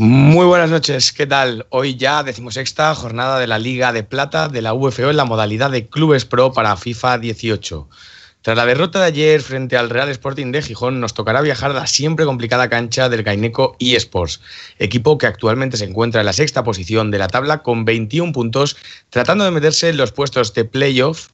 Muy buenas noches, ¿qué tal? Hoy ya decimosexta jornada de la Liga de Plata de la UFO en la modalidad de Clubes Pro para FIFA 18. Tras la derrota de ayer frente al Real Sporting de Gijón, nos tocará viajar a la siempre complicada cancha del Gaineco eSports, equipo que actualmente se encuentra en la sexta posición de la tabla con 21 puntos, tratando de meterse en los puestos de playoff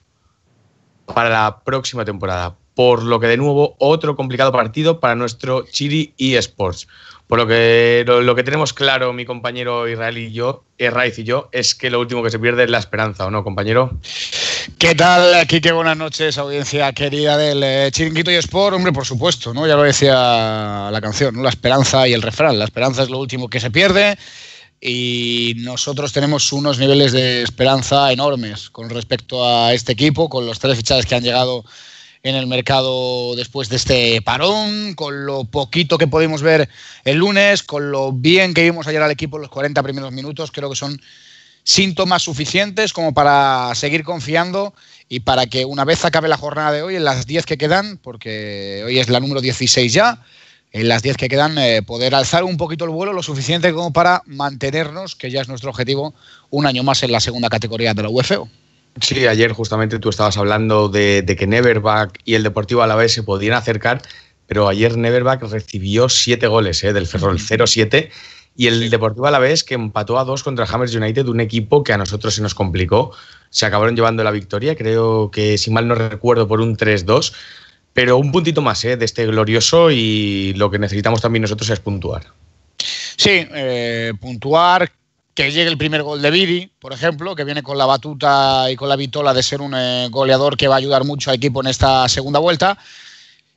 para la próxima temporada. Por lo que, de nuevo, otro complicado partido para nuestro Chiri eSports. Por lo que lo, que tenemos claro, mi compañero Israel y yo, Raiz y yo, es que lo último que se pierde es la esperanza, ¿o no, compañero? ¿Qué tal, qué Buenas noches, audiencia querida del eh, Chiringuito y Sport. Hombre, por supuesto, ¿no? Ya lo decía la canción, La esperanza y el refrán. La esperanza es lo último que se pierde y nosotros tenemos unos niveles de esperanza enormes con respecto a este equipo, con los tres fichajes que han llegado en el mercado después de este parón, con lo poquito que pudimos ver el lunes, con lo bien que vimos ayer al equipo en los 40 primeros minutos, creo que son síntomas suficientes como para seguir confiando y para que una vez acabe la jornada de hoy, en las 10 que quedan, porque hoy es la número 16 ya, en las 10 que quedan eh, poder alzar un poquito el vuelo lo suficiente como para mantenernos, que ya es nuestro objetivo, un año más en la segunda categoría de la UFO. Sí, ayer justamente tú estabas hablando de, que Neverback y el Deportivo a la vez se podían acercar, pero ayer Neverback recibió 7 goles eh, del Ferrol, 0-7. Y el a la vez que empató a dos contra Hammers United, un equipo que a nosotros se nos complicó. Se acabaron llevando la victoria, creo que si mal no recuerdo por un 3-2. Pero un puntito más eh, de este glorioso y lo que necesitamos también nosotros es puntuar. Sí, eh, puntuar, que llegue el primer gol de Vidi, por ejemplo, que viene con la batuta y con la vitola de ser un eh, goleador que va a ayudar mucho al equipo en esta segunda vuelta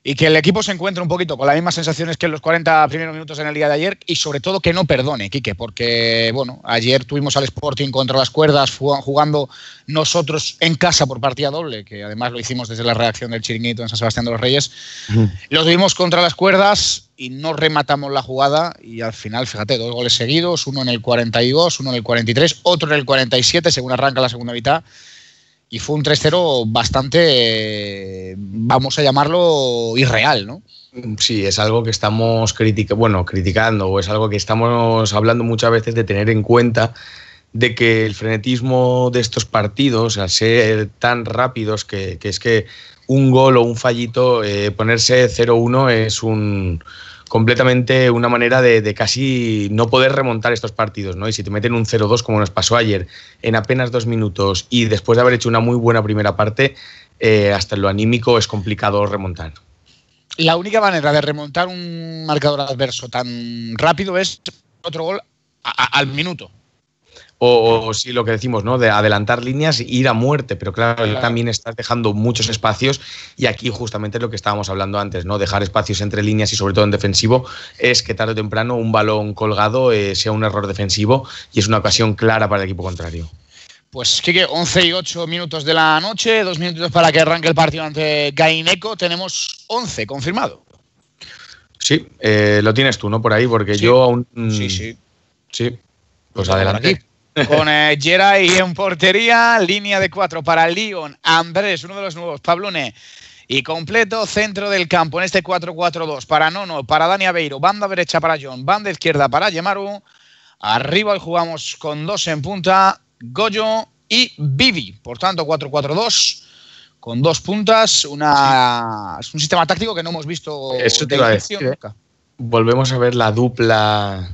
y que el equipo se encuentre un poquito con las mismas sensaciones que en los 40 primeros minutos en el día de ayer y sobre todo que no perdone, Quique, porque bueno, ayer tuvimos al Sporting contra las cuerdas jugando nosotros en casa por partida doble, que además lo hicimos desde la reacción del Chiringuito en San Sebastián de los Reyes. Los tuvimos contra las cuerdas y no rematamos la jugada y al final, fíjate, dos goles seguidos, uno en el 42, uno en el 43, otro en el 47 según arranca la segunda mitad y fue un 3-0 bastante, vamos a llamarlo, irreal, ¿no? Sí, es algo que estamos bueno, criticando o es algo que estamos hablando muchas veces de tener en cuenta de que el frenetismo de estos partidos, al ser tan rápidos que, es que un gol o un fallito, eh, ponerse 0-1 es un, completamente una manera de, casi no poder remontar estos partidos, ¿no? Y si te meten un 0-2 como nos pasó ayer, en apenas dos minutos y después de haber hecho una muy buena primera parte, eh, hasta en lo anímico es complicado remontar. La única manera de remontar un marcador adverso tan rápido es otro gol al minuto o, sí, lo que decimos, ¿no? De adelantar líneas e ir a muerte, pero claro, también está dejando muchos espacios y aquí justamente es lo que estábamos hablando antes, ¿no? Dejar espacios entre líneas y sobre todo en defensivo es que tarde o temprano un balón colgado eh, sea un error defensivo y es una ocasión clara para el equipo contrario. Pues Kike, 11 y 8 minutos de la noche, dos minutos para que arranque el partido ante Gaineco. Tenemos 11 confirmado. Sí, eh, lo tienes tú, ¿no? Por ahí, porque yo aún. sí, mm, sí. Sí, pues, pues adelante. Con eh, en portería, línea de cuatro para Lyon, Andrés, uno de los nuevos, Pablone. Y completo centro del campo en este 4-4-2 para Nono, para Dani Aveiro, banda derecha para John, banda izquierda para Yemaru. Arriba jugamos con dos en punta, Goyo y Bibi. Por tanto, 4-4-2 con dos puntas, es un sistema táctico que no hemos visto ¿eh? Volvemos a ver la dupla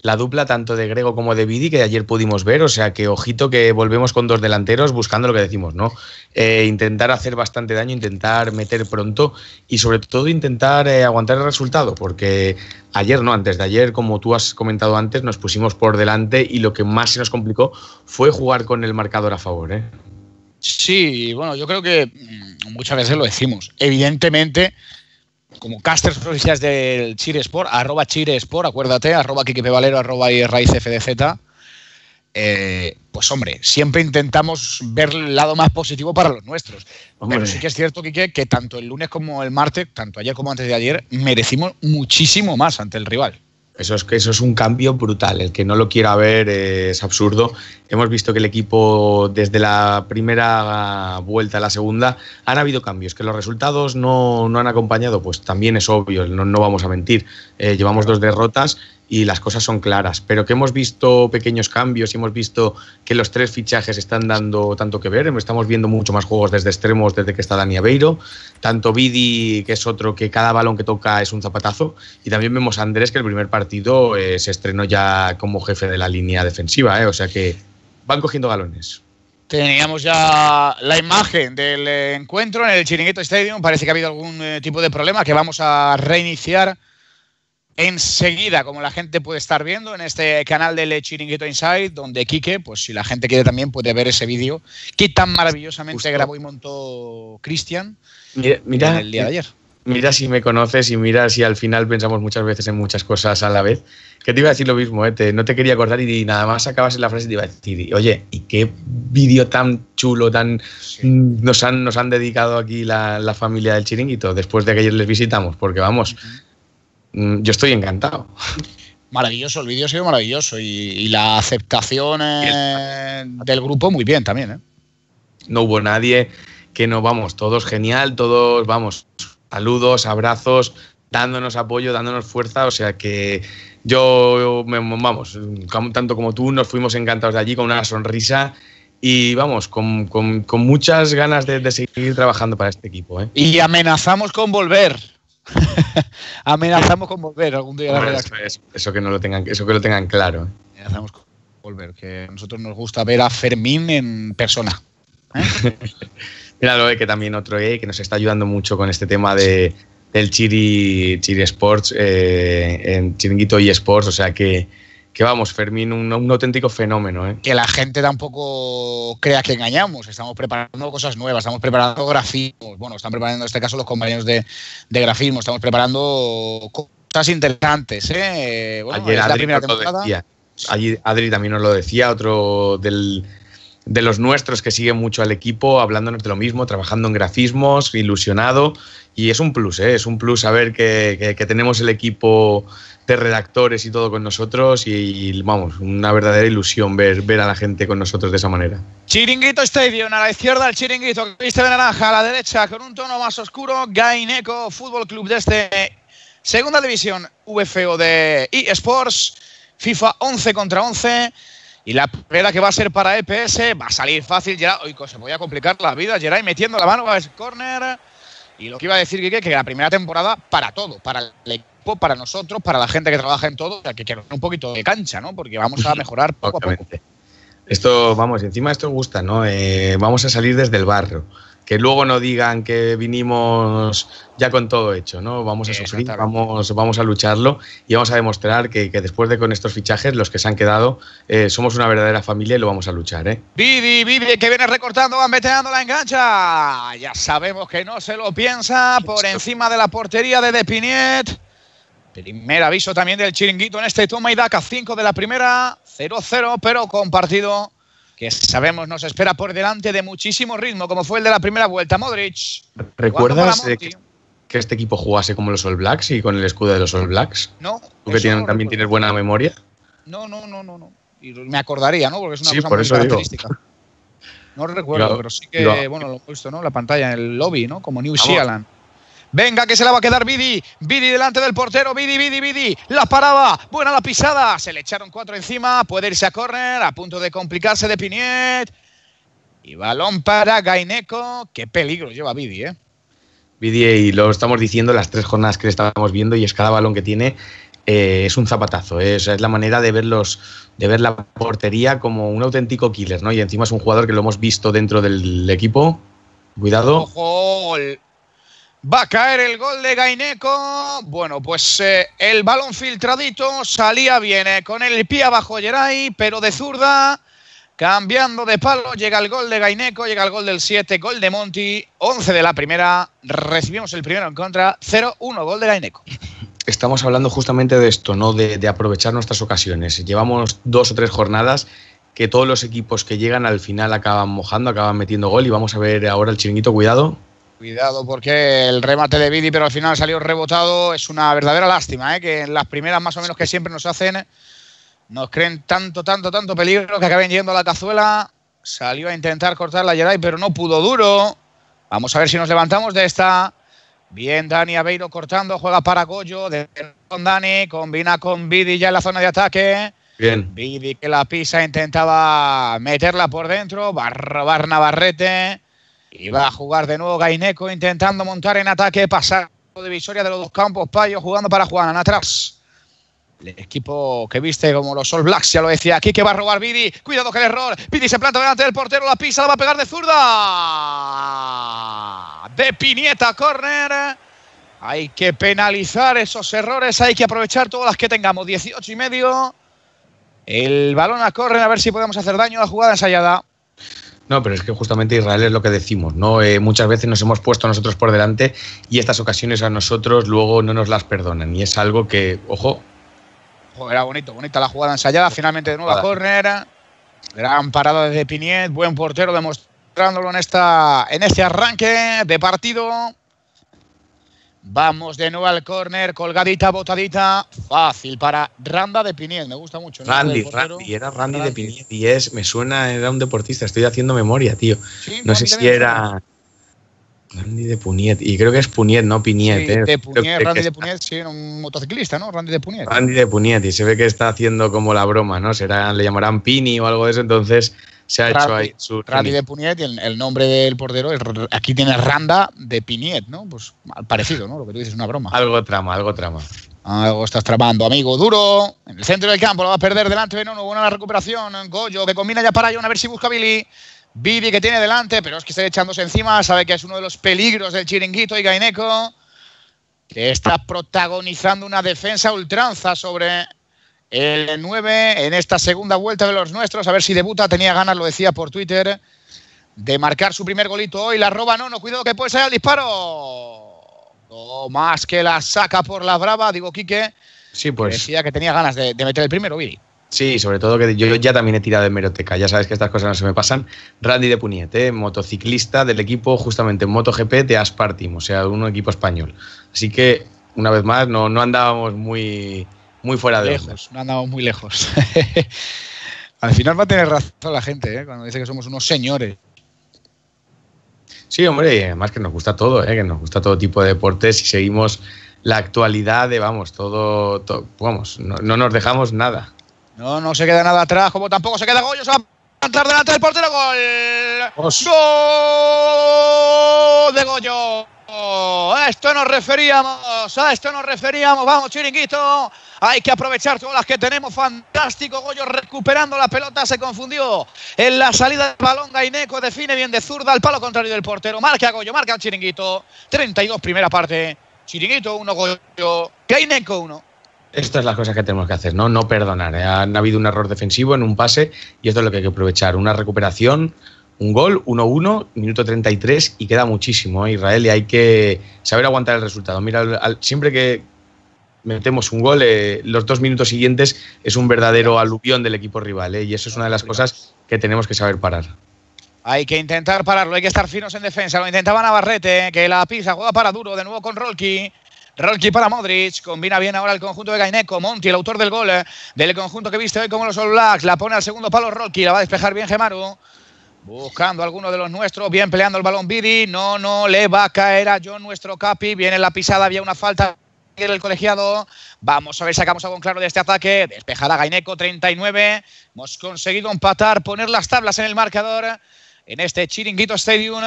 la dupla tanto de Grego como de Vidi que ayer pudimos ver. O sea que ojito que volvemos con dos delanteros buscando lo que decimos, ¿no? Eh, intentar hacer bastante daño, intentar meter pronto y sobre todo intentar eh, aguantar el resultado, porque ayer, no, antes de ayer, como tú has comentado antes, nos pusimos por delante y lo que más se nos complicó fue jugar con el marcador a favor, ¿eh? Sí, bueno, yo creo que mm, muchas veces lo decimos. Evidentemente, como casters oficiales del Sport, arroba Chiresport, acuérdate, arroba Kike Valero, arroba y raíz eh, pues hombre, siempre intentamos ver el lado más positivo para los nuestros. Pero sí que es cierto, Quique, que tanto el lunes como el martes, tanto ayer como antes de ayer, merecimos muchísimo más ante el rival. Eso es, eso es un cambio brutal. El que no lo quiera ver es absurdo. Hemos visto que el equipo desde la primera vuelta a la segunda han habido cambios, que los resultados no, han acompañado, pues también es obvio, no, vamos a mentir. Eh, llevamos dos derrotas y las cosas son claras. Pero que hemos visto pequeños cambios y hemos visto que los tres fichajes están dando tanto que ver. Estamos viendo mucho más juegos desde extremos desde que está Dani Aveiro. Tanto Vidi, que es otro que cada balón que toca es un zapatazo. Y también vemos a Andrés, que el primer partido eh, se estrenó ya como jefe de la línea defensiva. Eh. O sea que van cogiendo galones. Teníamos ya la imagen del encuentro en el Chiringuito Stadium. Parece que ha habido algún eh, tipo de problema que vamos a reiniciar enseguida, como la gente puede estar viendo en este canal del Chiringuito Inside, donde Quique, pues si la gente quiere también puede ver ese vídeo que tan maravillosamente grabó y montó Cristian mira, el día de ayer. Mira si me conoces y mira si al final pensamos muchas veces en muchas cosas a la vez. Que te iba a decir lo mismo, ¿eh? no te quería acordar y nada más acabas en la frase y te iba a decir, oye, ¿y qué vídeo tan chulo, tan mm, nos, han, nos han dedicado aquí la, familia del chiringuito después de que ayer les visitamos? Porque vamos, Mm, yo estoy encantado. Maravilloso, el vídeo ha sido maravilloso y, la aceptación eh, del grupo muy bien también. ¿eh? No hubo nadie que no, vamos, todos genial, todos, vamos, saludos, abrazos, dándonos apoyo, dándonos fuerza, o sea que yo, vamos, tanto como tú, nos fuimos encantados de allí con una sonrisa y vamos, con, muchas ganas de, seguir trabajando para este equipo. ¿eh? Y amenazamos con volver. Amenazamos con volver algún día Eso, que no lo tengan, eso que lo tengan claro. ¿eh? Amenazamos con volver, que a nosotros nos gusta ver a Fermín en persona. ¿Eh? Mira, lo que también otro eh, que nos está ayudando mucho con este tema de, del Chiri, Chiri Sports, eh, en Chiringuito y Sports, o sea que que vamos, Fermín, un, un auténtico fenómeno. ¿eh? Que la gente tampoco crea que engañamos, estamos preparando cosas nuevas, estamos preparando grafismos, bueno, están preparando en este caso los compañeros de, grafismo, estamos preparando cosas interesantes. ¿eh? Ayer Allí Adri también nos lo decía, otro del, de los nuestros que siguen mucho al equipo, hablándonos de lo mismo, trabajando en grafismos, ilusionado. Y es un plus, ¿eh? es un plus saber que, que, tenemos el equipo de redactores y todo con nosotros. Y, vamos, una verdadera ilusión ver, ver a la gente con nosotros de esa manera. Chiringuito Stadium, a la izquierda el chiringuito viste de naranja, a la derecha con un tono más oscuro, Gaineco, Fútbol Club de este Segunda División VFO de eSports, FIFA 11 contra 11. Y la primera que va a ser para EPS va a salir fácil. Ya Oye, se voy a complicar la vida. Geray metiendo la mano, va a corner. Y lo que iba a decir, que la primera temporada para todo, para el equipo, para nosotros, para la gente que trabaja en todo, o que quiero un poquito de cancha, ¿no? Porque vamos a mejorar poco Esto, vamos, encima esto gusta, ¿no? Eh, vamos a salir desde el barro que luego no digan que vinimos ya con todo hecho, ¿no? Vamos a eh, sufrir, vamos, vamos a lucharlo y vamos a demostrar que, después de con estos fichajes, los que se han quedado, eh, somos una verdadera familia y lo vamos a luchar, ¿eh? Vivi, Vivi, que viene recortando, van meteando la engancha. Ya sabemos que no se lo piensa por encima de la portería de Depiniet. Primer aviso también del chiringuito en este toma y daca 5 de la primera, 0-0, pero compartido que sabemos nos espera por delante de muchísimo ritmo, como fue el de la primera vuelta. Modric. ¿Recuerdas eh, que, este equipo jugase como los All Blacks y con el escudo de los All Blacks? No. ¿Tú que tienen, también tienes buena memoria? No, no, no, no, no. Y me acordaría, ¿no? Porque es una sí, cosa por muy eso característica. No recuerdo, pero sí que, bueno, lo he visto ¿no? La pantalla en el lobby, ¿no? Como New Zealand. Venga, que se la va a quedar Vidi. Vidi delante del portero. Vidi, Vidi, Vidi. La parada. Buena la pisada. Se le echaron cuatro encima. Puede irse a correr. A punto de complicarse de Piniet. Y balón para Gaineco. Qué peligro lleva Vidi, ¿eh? Vidi, y lo estamos diciendo las tres jornadas que estábamos viendo. Y es cada balón que tiene. Eh, es un zapatazo. Eh. es la manera de ver, de ver la portería como un auténtico killer, ¿no? Y encima es un jugador que lo hemos visto dentro del equipo. Cuidado. Va a caer el gol de Gaineco. Bueno, pues eh, el balón filtradito salía bien con el pie abajo Geray, pero de zurda, cambiando de palo, llega el gol de Gaineco, llega el gol del 7, gol de Monti, 11 de la primera, recibimos el primero en contra, 0-1, gol de Gaineco. Estamos hablando justamente de esto, ¿no? De, de aprovechar nuestras ocasiones. Llevamos dos o tres jornadas que todos los equipos que llegan al final acaban mojando, acaban metiendo gol y vamos a ver ahora el chiringuito, cuidado, Cuidado porque el remate de Vidi, pero al final salió rebotado. Es una verdadera lástima, ¿eh? que en las primeras más o menos que siempre nos hacen, nos creen tanto, tanto, tanto peligro que acaben yendo a la cazuela. Salió a intentar cortar la Jedi, pero no pudo duro. Vamos a ver si nos levantamos de esta. Bien, Dani Aveiro cortando, juega para Goyo, con Dani, combina con Vidi ya en la zona de ataque. Bien. Vidi que la pisa, intentaba meterla por dentro, va a robar Navarrete. Y va a jugar de nuevo Gaineco intentando montar en ataque, pasar de Visoria de los dos campos, Payo jugando para Juanan atrás. El equipo que viste como los All Blacks, ya lo decía aquí, que va a robar Vidi. Cuidado con el error. Vidi se planta delante del portero, la pisa, la va a pegar de zurda. De Pinieta, corner. Hay que penalizar esos errores, hay que aprovechar todas las que tengamos. 18 y medio. El balón a correr, a ver si podemos hacer daño a la jugada ensayada. No, pero es que justamente Israel es lo que decimos, ¿no? Eh, muchas veces nos hemos puesto nosotros por delante y estas ocasiones a nosotros luego no nos las perdonan. Y es algo que, ojo. Joder, era bonito, bonita la jugada ensayada, finalmente de nueva a córner. Gran parada desde Piniet, buen portero demostrándolo en, esta, en este arranque de partido. Vamos de nuevo al córner, colgadita, botadita, fácil para Randa de Piniel, me gusta mucho. Randy, era Randy, de Piniel y es, me suena, era un deportista, estoy haciendo memoria, tío. no sé si era Randy de Puniet, y creo que es Puniet, no Piniet. Sí, eh. de Puniet, Randy de Puniet, sí, era un motociclista, ¿no? Randy de Puniet. Randy de Puniet, y se ve que está haciendo como la broma, ¿no? le llamarán Pini o algo de eso, entonces se ha hecho ahí su. Rally de Puniet y el, nombre del portero, aquí tiene Randa de Piniet, ¿no? Pues parecido, ¿no? Lo que tú dices es una broma. Algo trama, algo trama. Algo estás tramando, amigo. Duro. En el centro del campo lo va a perder delante de Nono. Buena la recuperación. Goyo que combina ya para allá. a ver si busca Billy. Billy que tiene delante, pero es que está echándose encima. Sabe que es uno de los peligros del chiringuito y Gaineco. Que está protagonizando una defensa ultranza sobre el 9 en esta segunda vuelta de los nuestros, a ver si debuta, tenía ganas, lo decía por Twitter, de marcar su primer golito hoy. La roba no, no, cuidado que puede salir el disparo. No más que la saca por la brava, digo Quique. Sí, pues. decía que tenía ganas de, meter el primero, Viri. Sí, sobre todo que yo ya también he tirado de meroteca, ya sabes que estas cosas no se me pasan. Randy de Puniete, eh, motociclista del equipo justamente MotoGP de Aspartim, o sea, un equipo español. Así que, una vez más, no, no andábamos muy, muy fuera de lejos. No andamos muy lejos. Al final va a tener razón la gente ¿eh? cuando dice que somos unos señores. Sí, hombre, y además que nos gusta todo, ¿eh? que nos gusta todo tipo de deportes y seguimos la actualidad de, vamos, todo, vamos, no, nos dejamos nada. No, no se queda nada atrás, como tampoco se queda Goyo, se va a plantar delante del portero, gol. ¡Gol de Goyo! A esto nos referíamos, a esto nos referíamos, vamos, chiringuito. Hay que aprovechar todas las que tenemos. Fantástico Goyo recuperando la pelota. Se confundió en la salida del balón. Gaineco define bien de zurda al palo contrario del portero. Marca Goyo, marca el Chiringuito. 32 primera parte. Chiringuito 1, Goyo. Gaineco 1. Estas son las cosas que tenemos que hacer, ¿no? No perdonar. ¿eh? Ha habido un error defensivo en un pase y esto es lo que hay que aprovechar. Una recuperación, un gol, 1-1, minuto 33 y queda muchísimo, ¿eh? Israel, y hay que saber aguantar el resultado. Mira, siempre que, metemos un gol, eh, los dos minutos siguientes es un verdadero aluvión del equipo rival. Eh, y eso es una de las cosas que tenemos que saber parar. Hay que intentar pararlo, hay que estar finos en defensa. Lo intentaba Navarrete, eh, que la pisa, juega para duro, de nuevo con Rolki. Rolki para Modric, combina bien ahora el conjunto de Gaineco, Monti, el autor del gol del conjunto que viste hoy como los All Blacks, la pone al segundo palo Rolki, la va a despejar bien Gemaru. Buscando alguno de los nuestros, bien peleando el balón Bidi, No, no, le va a caer a John nuestro Capi. Viene la pisada, había una falta el colegiado. Vamos a ver, si sacamos algo claro de este ataque. Despejar Gaineco, 39. Hemos conseguido empatar, poner las tablas en el marcador en este Chiringuito Stadium.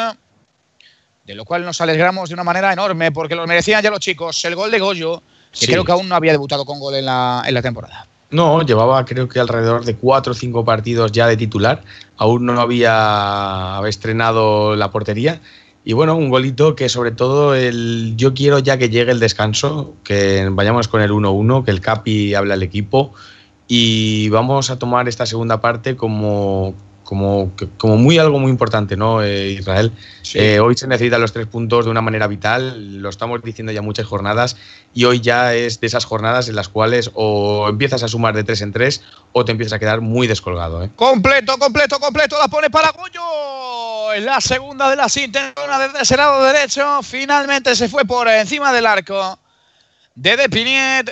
De lo cual nos alegramos de una manera enorme porque lo merecían ya los chicos. El gol de Goyo, que creo que aún no había debutado con gol en la, temporada. No, llevaba creo que alrededor de cuatro o cinco partidos ya de titular. Aún no había estrenado la portería y bueno, un golito que sobre todo el, yo quiero ya que llegue el descanso, que vayamos con el 1-1, que el Capi habla al equipo y vamos a tomar esta segunda parte como, como, como muy algo muy importante, ¿no, eh, Israel? Eh, hoy se necesitan los tres puntos de una manera vital, lo estamos diciendo ya muchas jornadas, y hoy ya es de esas jornadas en las cuales o empiezas a sumar de tres en tres o te empiezas a quedar muy descolgado. ¿eh? Completo, completo, completo, la pone para Goyo. La segunda de las internas desde ese lado derecho, finalmente se fue por encima del arco de Piniet.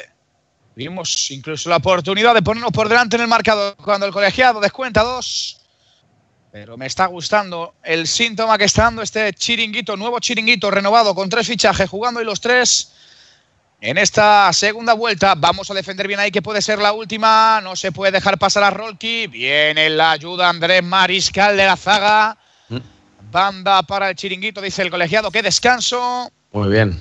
Vimos incluso la oportunidad de ponernos por delante en el marcador cuando el colegiado descuenta dos. Pero me está gustando el síntoma que está dando este chiringuito, nuevo chiringuito renovado con tres fichajes, jugando y los tres. En esta segunda vuelta vamos a defender bien ahí que puede ser la última. No se puede dejar pasar a Rolki. Viene la ayuda Andrés Mariscal de la zaga. Mm. Banda para el chiringuito, dice el colegiado. ¡Qué descanso! Muy bien.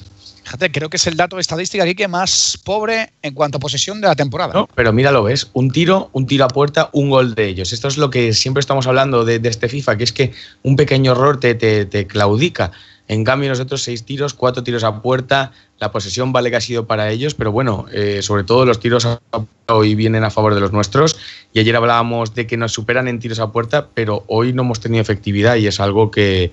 Fíjate, creo que es el dato de estadística aquí que más pobre en cuanto a posesión de la temporada. No, pero míralo, ves, un tiro, un tiro a puerta, un gol de ellos. Esto es lo que siempre estamos hablando de, este FIFA, que es que un pequeño error te, claudica. En cambio, nosotros seis tiros, cuatro tiros a puerta, la posesión vale que ha sido para ellos, pero bueno, eh, sobre todo los tiros a puerta hoy vienen a favor de los nuestros. Y ayer hablábamos de que nos superan en tiros a puerta, pero hoy no hemos tenido efectividad y es algo que,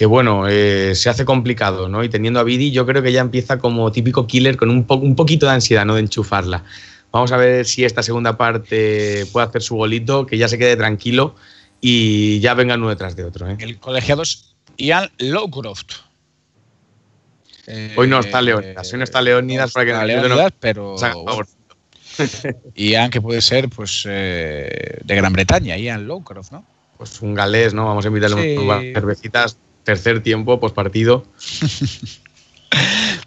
que bueno, eh, se hace complicado, ¿no? Y teniendo a Bidi, yo creo que ya empieza como típico killer con un, un poquito de ansiedad, ¿no? De enchufarla. Vamos a ver si esta segunda parte puede hacer su golito, que ya se quede tranquilo y ya venga uno detrás de otro. ¿eh? El colegiado es Ian Lowcroft. hoy no está Leónidas, hoy no está eh, Leónidas para que no pero. y Ian, que puede ser, pues, de Gran Bretaña, Ian Lowcroft, ¿no? Pues un galés, ¿no? Vamos a invitarle unas cervecitas tercer tiempo, pospartido.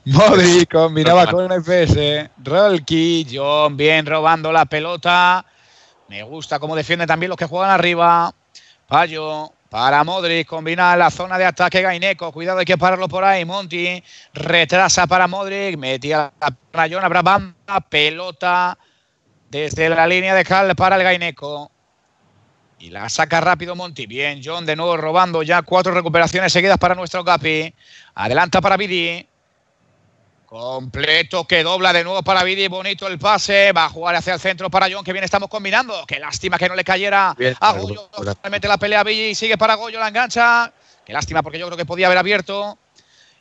Modric pues, combinaba con el FS. Rolki, John bien robando la pelota. Me gusta cómo defienden también los que juegan arriba. Payo para Modric, combina la zona de ataque Gaineco. Cuidado, hay que pararlo por ahí. Monti retrasa para Modric. Metía la rayona, habrá Pelota desde la línea de Cal para el Gaineco. Y la saca rápido Monti. Bien, John de nuevo robando ya cuatro recuperaciones seguidas para nuestro Gapi. Adelanta para Vidi. Completo que dobla de nuevo para Vidi. Bonito el pase. Va a jugar hacia el centro para John. Que bien estamos combinando. Qué lástima que no le cayera a Goyo. la pelea a y Sigue para Goyo. La engancha. Qué lástima porque yo creo que podía haber abierto.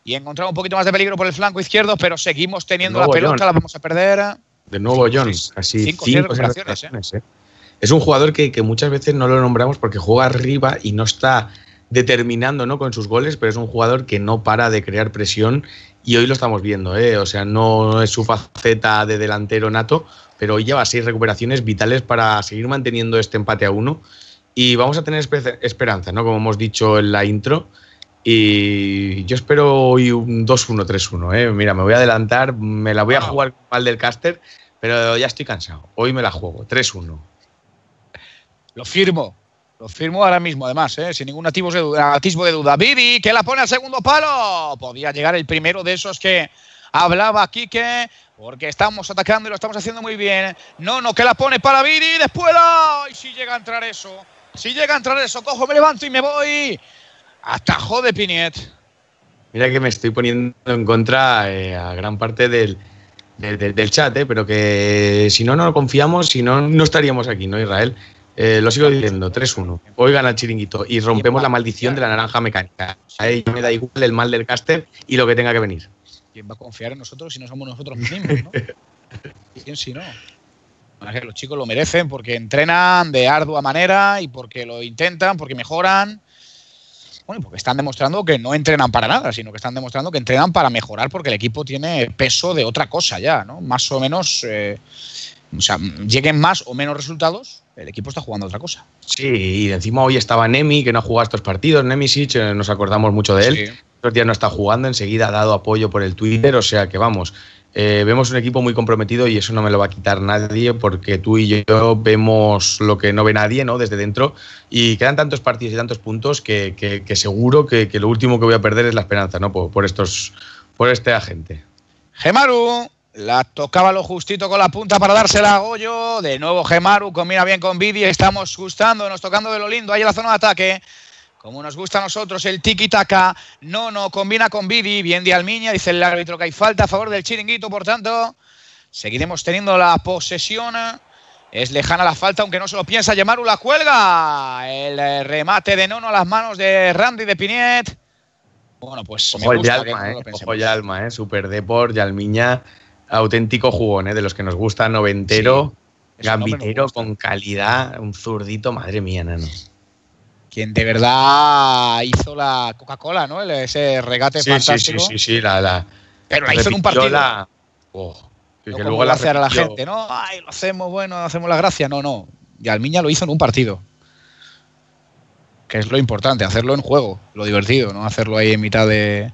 Y encontrar un poquito más de peligro por el flanco izquierdo. Pero seguimos teniendo la pelota. La vamos a perder. De nuevo John. Así cinco, recuperaciones. Eh. ¿eh? es un jugador que, muchas veces no lo nombramos porque juega arriba y no está determinando ¿no? con sus goles, pero es un jugador que no para de crear presión y hoy lo estamos viendo, ¿eh? o sea, no es su faceta de delantero nato, pero hoy lleva seis recuperaciones vitales para seguir manteniendo este empate a uno y vamos a tener esperanza, ¿no? como hemos dicho en la intro. Y yo espero hoy un 2-1, 3-1. ¿eh? Mira, me voy a adelantar, me la voy a jugar mal del caster, pero ya estoy cansado. Hoy me la juego, 3-1. Lo firmo. Lo firmo ahora mismo, además, ¿eh? sin ningún atisbo de duda. Atisbo de que la pone al segundo palo. Podía llegar el primero de esos que hablaba Quique, porque estamos atacando y lo estamos haciendo muy bien. No, no, que la pone para Vidi, después ¡Ay, si llega a entrar eso! Si llega a entrar eso, cojo, me levanto y me voy. Atajo de Piniet. Mira que me estoy poniendo en contra eh, a gran parte del, chat, eh, pero que si no, no lo confiamos, si no, no estaríamos aquí, ¿no, Israel? Eh, lo sigo diciendo, 3-1. Hoy gana chiringuito y rompemos la maldición de la naranja mecánica. A ella me da igual el mal del caster y lo que tenga que venir. ¿Quién va a confiar en nosotros si no somos nosotros mismos? ¿no? ¿Quién si no? Los chicos lo merecen porque entrenan de ardua manera y porque lo intentan, porque mejoran. Bueno, porque están demostrando que no entrenan para nada, sino que están demostrando que entrenan para mejorar porque el equipo tiene peso de otra cosa ya, ¿no? Más o menos, eh, o sea, lleguen más o menos resultados, el equipo está jugando otra cosa. Sí, y encima hoy estaba Nemi, que no ha jugado estos partidos. Nemisic, nos acordamos mucho de él. Estos días no está jugando, enseguida ha dado apoyo por el Twitter, o sea que vamos. Eh, vemos un equipo muy comprometido y eso no me lo va a quitar nadie porque tú y yo vemos lo que no ve nadie ¿no? desde dentro y quedan tantos partidos y tantos puntos que, seguro que, lo último que voy a perder es la esperanza ¿no? estos, por este agente. Gemaru. La tocaba lo justito con la punta para dársela a Goyo. De nuevo Gemaru combina bien con Vidi. Estamos nos tocando de lo lindo. Ahí en la zona de ataque. Como nos gusta a nosotros el tiki-taka. No, no, combina con Vidi. Bien de Almiña. Dice el árbitro que hay falta a favor del chiringuito. Por tanto, seguiremos teniendo la posesión. Es lejana la falta, aunque no se lo piensa. Gemaru la cuelga. El eh, remate de Nono a las manos de Randy de Piniet. Bueno, pues. me gusta eh. eh. Super Deport, Yalmiña auténtico jugón, ¿eh? de los que nos gusta, noventero, gambitero, con calidad, un zurdito, madre mía, nano. Quien de verdad hizo la Coca-Cola, ¿no? Ese regate fantástico. Sí, sí, sí, sí la, Pero la hizo en un partido. que luego la hacer a la gente, ¿no? Ay, lo hacemos bueno, hacemos la gracia. No, no. Y Almiña lo hizo en un partido que es lo importante, hacerlo en juego, lo divertido, no hacerlo ahí en mitad de.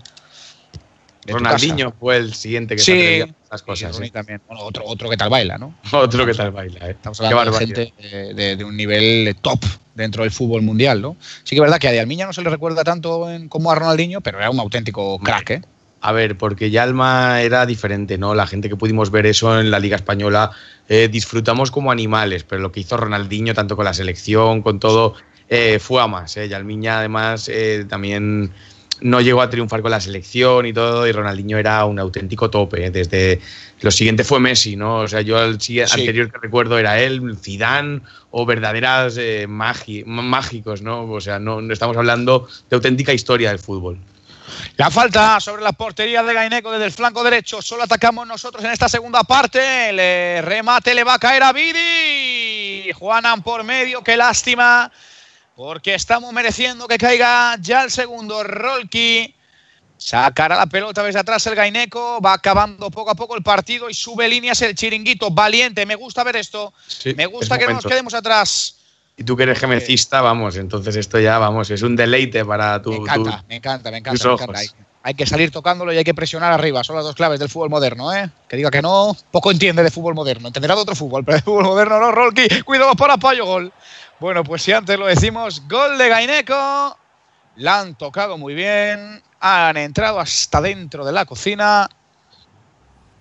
Ronaldinho fue el siguiente que cosas. ¿eh? también. otro, otro que tal baila, ¿no? otro que tal baila, ¿eh? Estamos hablando de gente de, un nivel top dentro del fútbol mundial, ¿no? Sí que es verdad que a Yalmiña no se le recuerda tanto como a Ronaldinho, pero era un auténtico crack, ¿eh? A ver, porque Yalma era diferente, ¿no? La gente que pudimos ver eso en la Liga Española eh, disfrutamos como animales, pero lo que hizo Ronaldinho, tanto con la selección, con todo, eh, fue a más. Yalmiña, además, también no llegó a triunfar con la selección y todo, y Ronaldinho era un auténtico tope. ¿eh? Desde lo siguiente fue Messi, ¿no? O sea, yo el anterior que recuerdo era él, Zidane o verdaderas eh, mágicos, ¿no? O sea, no, estamos hablando de auténtica historia del fútbol. La falta sobre la portería de Gaineco desde el flanco derecho. Solo atacamos nosotros en esta segunda parte. El remate le va a caer a Vidi. Juanan por medio. Qué lástima porque estamos mereciendo que caiga ya el segundo. Rolki sacará la pelota de atrás el Gaineco, va acabando poco a poco el partido y sube líneas el chiringuito. Valiente, me gusta ver esto. me gusta que no nos quedemos atrás. Y tú que eres gemecista, eh, vamos, entonces esto ya, vamos, es un deleite para tu. Me encanta, me encanta, me encanta. Me encanta. Hay, que salir tocándolo y hay que presionar arriba. Son las dos claves del fútbol moderno, ¿eh? Que diga que no, poco entiende de fútbol moderno. Entenderá de otro fútbol, pero de fútbol moderno no, Rolki. Cuidado para Payo Gol. Bueno, pues si antes lo decimos, gol de Gaineco. La han tocado muy bien. Han entrado hasta dentro de la cocina.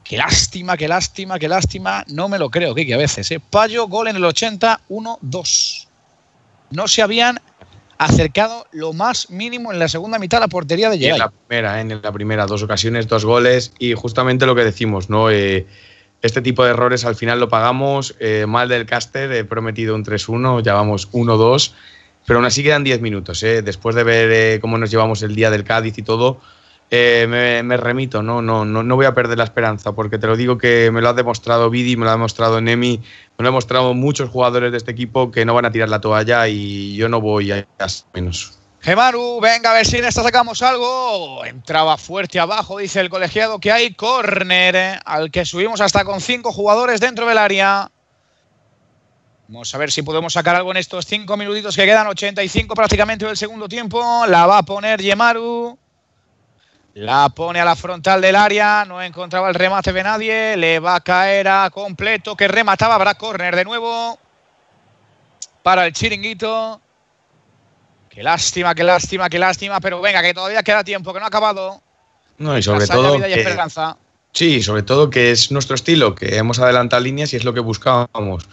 Qué lástima, qué lástima, qué lástima. No me lo creo, Kiki, a veces. ¿eh? Payo, gol en el 80, 1-2. No se habían acercado lo más mínimo en la segunda mitad a la portería de llegar. En la primera, ¿eh? en la primera, dos ocasiones, dos goles. Y justamente lo que decimos, ¿no? Eh, este tipo de errores al final lo pagamos. Eh, mal del caster, he prometido un 3-1, ya vamos 1-2, pero aún así quedan 10 minutos. Eh. Después de ver eh, cómo nos llevamos el día del Cádiz y todo, me, remito, ¿no? No, no, voy a perder la esperanza, porque te lo digo que me lo ha demostrado Vidi, me lo ha demostrado Nemi, me lo han demostrado muchos jugadores de este equipo que no van a tirar la toalla y yo no voy a menos. Gemaru, venga a ver si en esta sacamos algo. Entraba fuerte abajo, dice el colegiado que hay córner eh, al que subimos hasta con cinco jugadores dentro del área. Vamos a ver si podemos sacar algo en estos cinco minutitos que quedan, 85 prácticamente del segundo tiempo. La va a poner Gemaru. La pone a la frontal del área, no encontraba el remate de nadie, le va a caer a completo que remataba, habrá córner de nuevo para el chiringuito. Qué lástima, qué lástima, qué lástima, pero venga, que todavía queda tiempo, que no ha acabado. No, y sobre todo. Vida y esperanza. Sí, sobre todo que es nuestro estilo, que hemos adelantado líneas y es lo que buscábamos.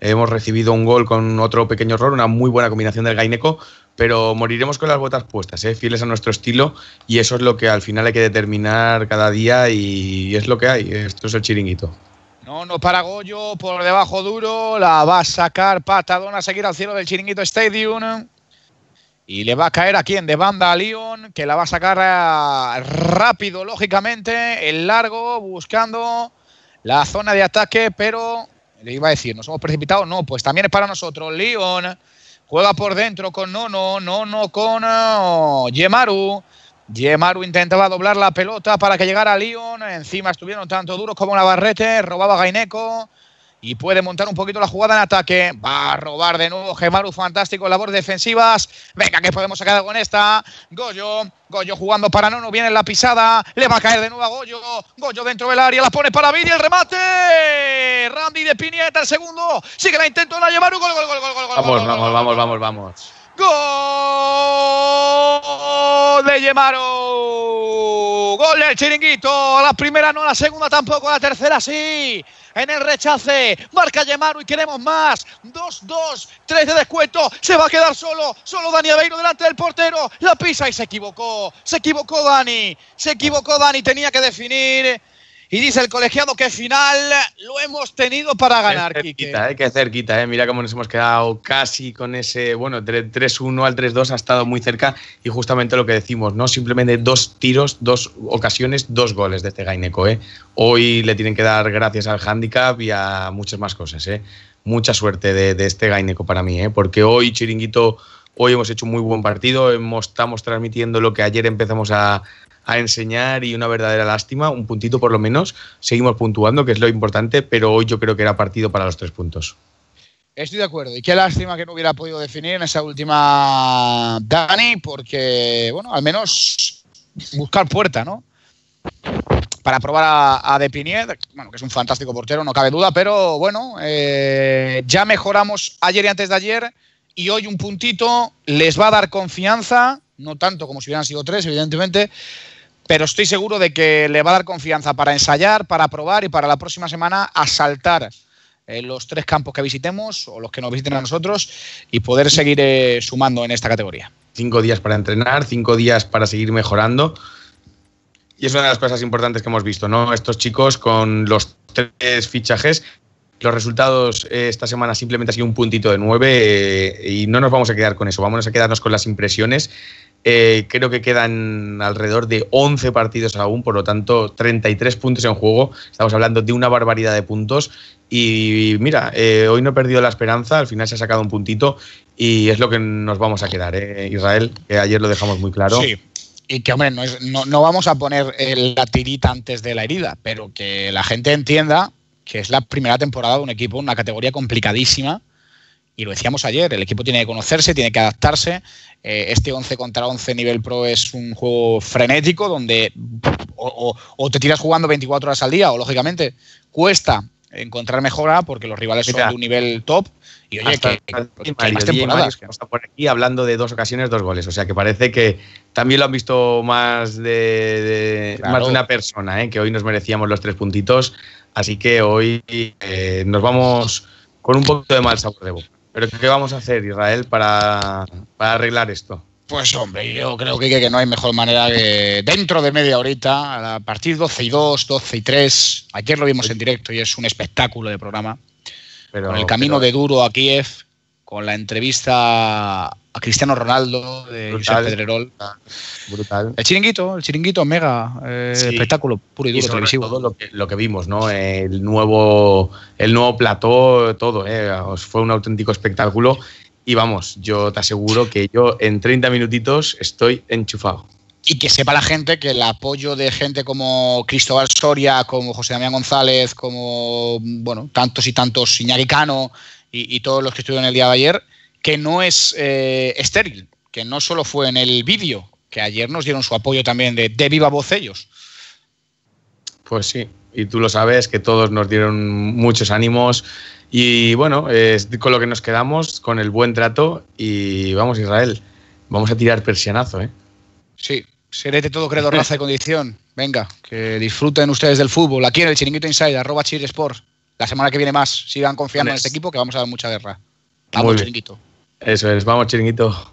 Hemos recibido un gol con otro pequeño error, una muy buena combinación del Gaineco, pero moriremos con las botas puestas, ¿eh? fieles a nuestro estilo, y eso es lo que al final hay que determinar cada día y es lo que hay. Esto es el chiringuito. No, no para Goyo, por debajo duro, la va a sacar Patadona, a seguir al cielo del chiringuito Stadium. Y le va a caer a en De banda a Lyon, que la va a sacar eh, rápido, lógicamente, el largo, buscando la zona de ataque, pero le iba a decir, ¿nos hemos precipitado? No, pues también es para nosotros. Lyon juega por dentro con Nono, Nono con oh, Yemaru. Yemaru intentaba doblar la pelota para que llegara a Lyon. Encima estuvieron tanto duros como Navarrete, robaba Gaineco y puede montar un poquito la jugada en ataque. Va a robar de nuevo Gemaru, fantástico labor defensivas. Venga, que podemos sacar con esta. Goyo, Goyo jugando para Nono, viene la pisada, le va a caer de nuevo a Goyo. Goyo dentro del área, la pone para y el remate. Randy de Pinieta, el segundo. Sigue la intento, la llevar, gol, gol, gol, gol, Vamos, vamos, vamos, vamos, vamos. ¡Gol de Yemaro! ¡Gol del chiringuito! La primera no, la segunda tampoco, la tercera sí. En el rechace, marca Yemaro y queremos más. 2-2, 3 de descuento. Se va a quedar solo, solo Dani Aveiro delante del portero. La pisa y se equivocó. Se equivocó Dani. Se equivocó Dani, tenía que definir y dice el colegiado que final lo hemos tenido para ganar, qué cerquita, eh, qué cerquita, eh. mira cómo nos hemos quedado casi con ese, bueno, 3-1 al 3-2 ha estado muy cerca y justamente lo que decimos, ¿no? Simplemente dos tiros, dos ocasiones, dos goles de este Gaineco, ¿eh? Hoy le tienen que dar gracias al handicap y a muchas más cosas, ¿eh? Mucha suerte de, de este Gaineco para mí, ¿eh? Porque hoy Chiringuito Hoy hemos hecho un muy buen partido, estamos transmitiendo lo que ayer empezamos a, enseñar y una verdadera lástima, un puntito por lo menos. Seguimos puntuando, que es lo importante, pero hoy yo creo que era partido para los tres puntos. Estoy de acuerdo. Y qué lástima que no hubiera podido definir en esa última Dani, porque, bueno, al menos buscar puerta, ¿no? Para probar a, a bueno, que es un fantástico portero, no cabe duda, pero bueno, eh, ya mejoramos ayer y antes de ayer y hoy un puntito les va a dar confianza, no tanto como si hubieran sido tres, evidentemente, pero estoy seguro de que le va a dar confianza para ensayar, para probar y para la próxima semana asaltar eh, los tres campos que visitemos o los que nos visiten a nosotros y poder seguir eh, sumando en esta categoría. Cinco días para entrenar, cinco días para seguir mejorando. Y es una de las cosas importantes que hemos visto, ¿no? Estos chicos con los tres fichajes los resultados eh, esta semana simplemente ha sido un puntito de 9 eh, y no nos vamos a quedar con eso, vamos a quedarnos con las impresiones. Eh, creo que quedan alrededor de 11 partidos aún, por lo tanto 33 puntos en juego. Estamos hablando de una barbaridad de puntos. Y mira, hoy no he perdido la esperanza, al final se ha sacado un puntito y es lo que nos vamos a quedar, Israel, que ayer lo dejamos muy claro. Sí. Y que, hombre, no vamos a poner la tirita antes de la herida, pero que la gente entienda que es la primera temporada de un equipo, una categoría complicadísima. Y lo decíamos ayer, el equipo tiene que conocerse, tiene que adaptarse. Eh, este 11 contra 11 nivel pro es un juego frenético donde o, te tiras jugando 24 horas al día o lógicamente cuesta encontrar mejora porque los rivales son de un nivel top. Y oye, pues, que, hay más temporadas. Que está aquí hablando de dos ocasiones, dos goles. O sea que parece que también lo han visto más de, más de una persona, eh, que hoy nos merecíamos los tres puntitos Así que hoy eh, nos vamos con un poquito de mal sabor de boca. Pero ¿qué vamos a hacer, Israel, para, arreglar esto? Pues hombre, yo creo que, no hay mejor manera que dentro de media horita, a partir 12 y 2, 12 y 3, ayer lo vimos en directo y es un espectáculo de programa, pero, con el camino de duro a Kiev, con la entrevista a Cristiano Ronaldo, de Pedrerol. Brutal. El chiringuito, el chiringuito mega eh, espectáculo puro y duro televisivo. Todo lo que, vimos, ¿no? El nuevo, el nuevo plató, todo, eh, fue un auténtico espectáculo. Y vamos, yo te aseguro que yo en 30 minutitos estoy enchufado. Y que sepa la gente que el apoyo de gente como Cristóbal Soria, como José Damián González, como bueno, tantos y tantos Iñaricano y, y todos los que estuvieron el día de ayer, que no es eh, estéril, que no solo fue en el vídeo, que ayer nos dieron su apoyo también de, viva voz ellos. Pues sí, y tú lo sabes, que todos nos dieron muchos ánimos. Y bueno, es con lo que nos quedamos, con el buen trato. Y vamos, Israel, vamos a tirar persianazo, ¿eh? Sí, seré de todo credo, raza y condición. Venga, que disfruten ustedes del fútbol. Aquí en el chiringuito inside, arroba sport La semana que viene más, sigan confiando en este equipo que vamos a dar mucha guerra. Vamos, chiringuito. Eso es, vamos, chiringuito.